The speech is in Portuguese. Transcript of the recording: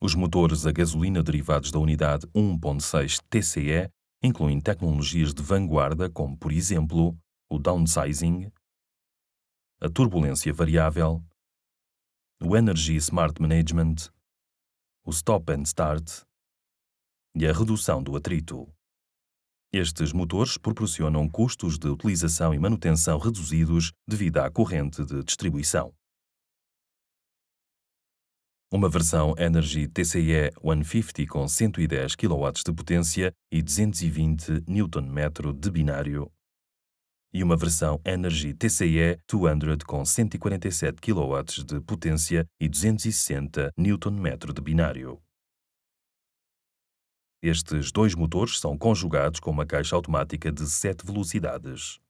Os motores a gasolina derivados da unidade 1.6 TCE incluem tecnologias de vanguarda como, por exemplo, o downsizing, a turbulência variável, o Energy Smart Management, o Stop and Start e a redução do atrito. Estes motores proporcionam custos de utilização e manutenção reduzidos devido à corrente de distribuição uma versão Energy TCE 150 com 110 kW de potência e 220 Nm de binário, e uma versão Energy TCE 200 com 147 kW de potência e 260 Nm de binário. Estes dois motores são conjugados com uma caixa automática de 7 velocidades.